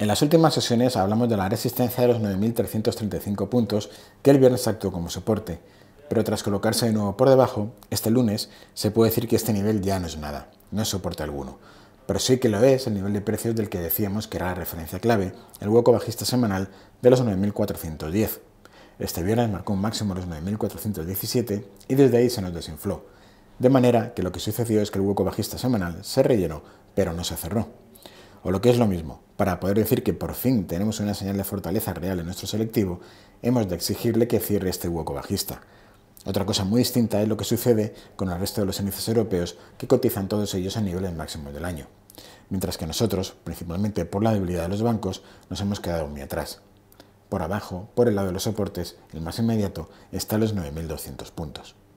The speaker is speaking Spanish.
En las últimas sesiones hablamos de la resistencia de los 9.335 puntos que el viernes actuó como soporte, pero tras colocarse de nuevo por debajo, este lunes se puede decir que este nivel ya no es nada, no es soporte alguno, pero sí que lo es el nivel de precios del que decíamos que era la referencia clave, el hueco bajista semanal de los 9.410. Este viernes marcó un máximo de los 9.417 y desde ahí se nos desinfló, de manera que lo que sucedió es que el hueco bajista semanal se rellenó, pero no se cerró. O lo que es lo mismo, para poder decir que por fin tenemos una señal de fortaleza real en nuestro selectivo, hemos de exigirle que cierre este hueco bajista. Otra cosa muy distinta es lo que sucede con el resto de los índices europeos que cotizan todos ellos a niveles máximos del año, mientras que nosotros, principalmente por la debilidad de los bancos, nos hemos quedado muy atrás. Por abajo, por el lado de los soportes, el más inmediato está a los 9.200 puntos.